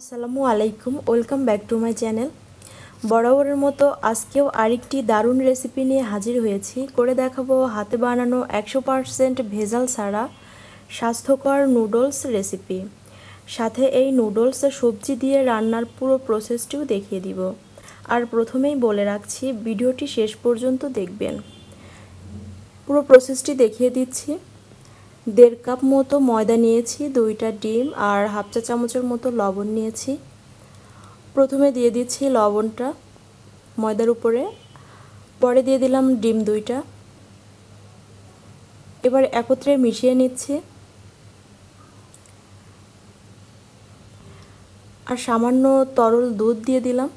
আসসালামু আলাইকুম welcome back to my channel বরাবরের মতো আজকেও আরেকটি দারুণ রেসিপি নিয়ে হাজির হয়েছি করে দেখাবো হাতে বানানো একশো ভেজাল ছাড়া স্বাস্থ্যকর নুডলস রেসিপি সাথে এই নুডলস সবজি দিয়ে রান্নার পুরো প্রসেসটিও দেখিয়ে দিব আর প্রথমেই বলে রাখছি ভিডিওটি শেষ পর্যন্ত দেখবেন পুরো প্রসেসটি দেখিয়ে দিচ্ছি দেড় কাপ মতো ময়দা নিয়েছি দুইটা ডিম আর হাফ চা চামচের মতো লবণ নিয়েছি প্রথমে দিয়ে দিচ্ছি লবণটা ময়দার উপরে পরে দিয়ে দিলাম ডিম দুইটা এবার একত্রে মিশিয়ে নিচ্ছি আর সামান্য তরল দুধ দিয়ে দিলাম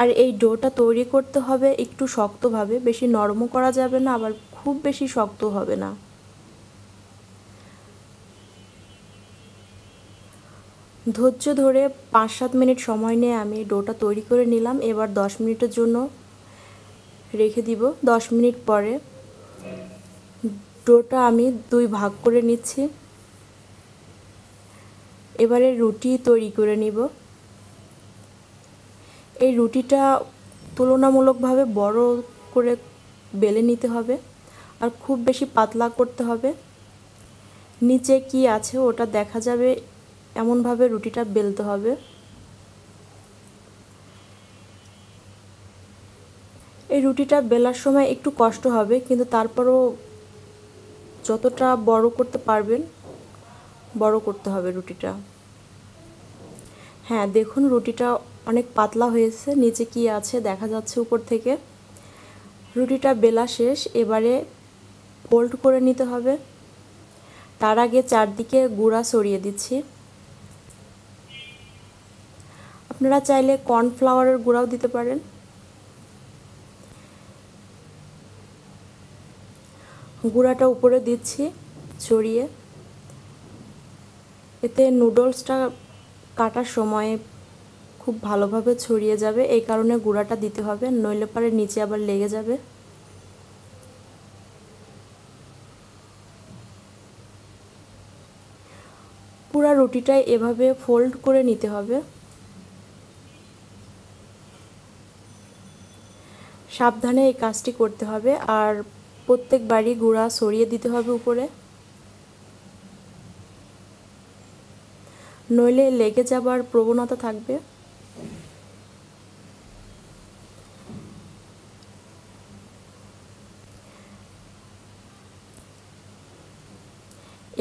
আর এই ডোটা তৈরি করতে হবে একটু শক্তভাবে বেশি নরমও করা যাবে না আবার খুব বেশি শক্ত হবে না ধৈর্য ধরে পাঁচ সাত মিনিট সময় নিয়ে আমি ডোটা তৈরি করে নিলাম এবার দশ মিনিটের জন্য রেখে দিব দশ মিনিট পরে ডোটা আমি দুই ভাগ করে নিচ্ছি এবারে রুটি তৈরি করে নিব এই রুটিটা তুলনামূলকভাবে বড় করে বেলে নিতে হবে আর খুব বেশি পাতলা করতে হবে নিচে কি আছে ওটা দেখা যাবে এমনভাবে রুটিটা বেলতে হবে এই রুটিটা বেলার সময় একটু কষ্ট হবে কিন্তু তারপরও যতটা বড় করতে পারবেন বড় করতে হবে রুটিটা হ্যাঁ দেখুন রুটিটা অনেক পাতলা হয়েছে নিচে কি আছে দেখা যাচ্ছে উপর থেকে রুটিটা বেলা শেষ এবারে ফোল্ড করে নিতে হবে তার আগে চারদিকে গুঁড়া সরিয়ে দিচ্ছি আপনারা চাইলে কর্নফ্লাওয়ারের গুঁড়াও দিতে পারেন গুঁড়াটা উপরে দিচ্ছি ছড়িয়ে এতে নুডলসটা কাটার সময় খুব ভালোভাবে ছড়িয়ে যাবে এই কারণে গুঁড়াটা দিতে হবে নইলে পারে নিচে আবার লেগে যাবে পুরা রুটিটা এভাবে ফোল্ড করে নিতে হবে সাবধানে এই কাজটি করতে হবে আর প্রত্যেক বাড়ি গুঁড়া সরিয়ে দিতে হবে উপরে নইলে লেগে যাবার প্রবণতা থাকবে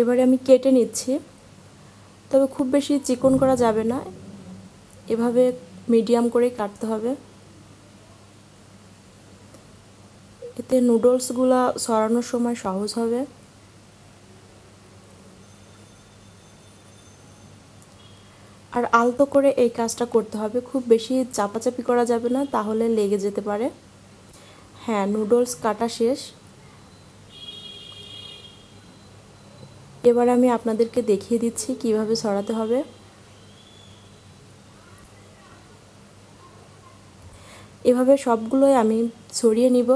এবারে আমি কেটে নিচ্ছি তবে খুব বেশি চিকন করা যাবে না এভাবে মিডিয়াম করেই কাটতে হবে এতে নুডলসগুলো সরানোর সময় সহজ হবে আর আলতো করে এই কাজটা করতে হবে খুব বেশি চাপাচাপি করা যাবে না তাহলে লেগে যেতে পারে হ্যাঁ নুডলস কাটা শেষ এবার আমি আপনাদেরকে দেখিয়ে দিচ্ছি কিভাবে সরাতে হবে এভাবে সবগুলোই আমি ছড়িয়ে নিব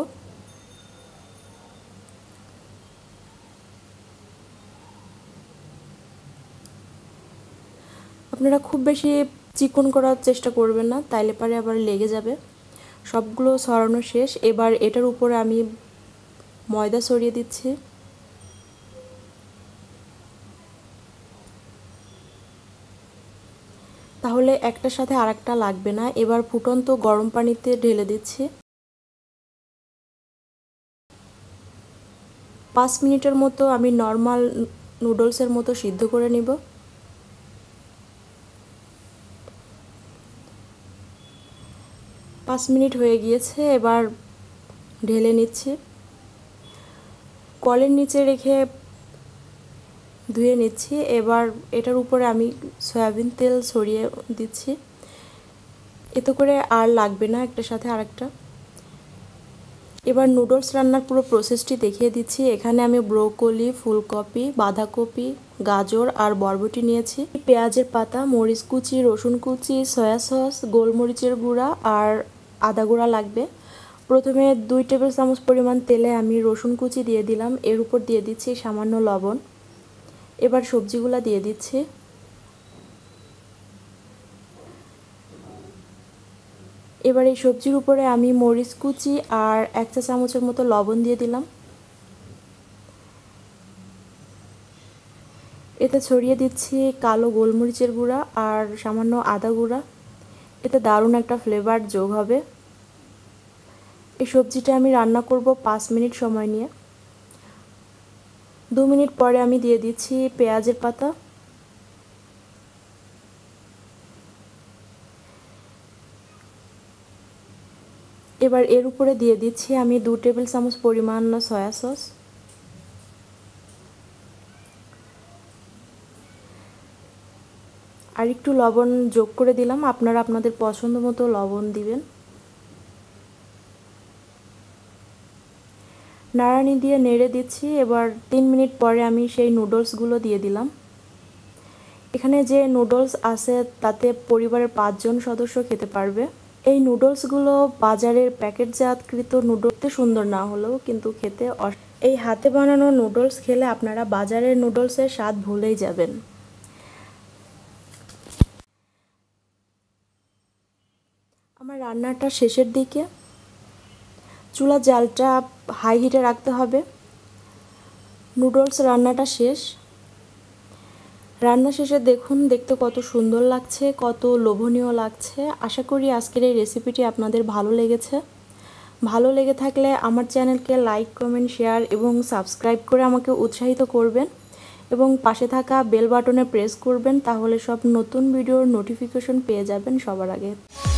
আপনারা খুব বেশি চিকন করার চেষ্টা করবেন না তাইলে পারে আবার লেগে যাবে সবগুলো সরানো শেষ এবার এটার উপরে আমি ময়দা সরিয়ে দিচ্ছি তাহলে একটার সাথে আর একটা লাগবে না এবার ফুটন্ত গরম পানিতে ঢেলে দিচ্ছি পাঁচ মিনিটের মতো আমি নর্মাল নুডলসের মতো সিদ্ধ করে নিব পাঁচ মিনিট হয়ে গিয়েছে এবার ঢেলে নিচ্ছি কলের নিচে রেখে ধুয়ে নিচ্ছি এবার এটার উপরে আমি সয়াবিন তেল ছড়িয়ে দিচ্ছি এতে করে আর লাগবে না একটার সাথে আরেকটা এবার নুডলস রান্নার পুরো প্রসেসটি দেখিয়ে দিচ্ছি এখানে আমি ব্রোকলি ফুলকপি বাঁধাকপি গাজর আর বরবটি নিয়েছি পেঁয়াজের পাতা মরিচ কুচি রসুন কুচি সয়া সস গোলমরিচের গুঁড়া আর আদা গুঁড়া লাগবে প্রথমে দুই টেবিল চামচ পরিমাণ তেলে আমি রসুন কুচি দিয়ে দিলাম এর উপর দিয়ে দিচ্ছি সামান্য লবণ এবার সবজিগুলা দিয়ে দিচ্ছি এবার এই সবজির উপরে আমি মরিচ কুচি আর এক চা চামচের মতো লবণ দিয়ে দিলাম এতে ছড়িয়ে দিচ্ছি কালো গোলমরিচের গুঁড়া আর সামান্য আদা গুঁড়া এতে দারুণ একটা ফ্লেভার যোগ হবে এই সবজিটা আমি রান্না করব পাঁচ মিনিট সময় নিয়ে দু মিনিট পরে আমি দিয়ে দিচ্ছি পেঁয়াজের পাতা এবার এর উপরে দিয়ে দিচ্ছি আমি দু টেবিল চামচ পরিমাণ সয়া সস আর একটু লবণ যোগ করে দিলাম আপনারা আপনাদের পছন্দ মতো লবণ দিবেন নাড়ানি দিয়ে নেড়ে দিচ্ছি এবার তিন মিনিট পরে আমি সেই নুডলসগুলো দিয়ে দিলাম এখানে যে নুডলস আছে তাতে পরিবারের পাঁচজন সদস্য খেতে পারবে এই নুডলসগুলো বাজারের প্যাকেটজাতকৃত নুডলসতে সুন্দর না হলেও কিন্তু খেতে এই হাতে বানানো নুডলস খেলে আপনারা বাজারের নুডলসের স্বাদ ভুলেই যাবেন আমার রান্নাটা শেষের দিকে চুলা জালটা হাই হিটে রাখতে হবে নুডলস রান্নাটা শেষ রান্না শেষে দেখুন দেখতে কত সুন্দর লাগছে কত লোভনীয় লাগছে আশা করি আজকের এই রেসিপিটি আপনাদের ভালো লেগেছে ভালো লেগে থাকলে আমার চ্যানেলকে লাইক কমেন্ট শেয়ার এবং সাবস্ক্রাইব করে আমাকে উৎসাহিত করবেন এবং পাশে থাকা বেল বাটনে প্রেস করবেন তাহলে সব নতুন ভিডিওর নোটিফিকেশন পেয়ে যাবেন সবার আগে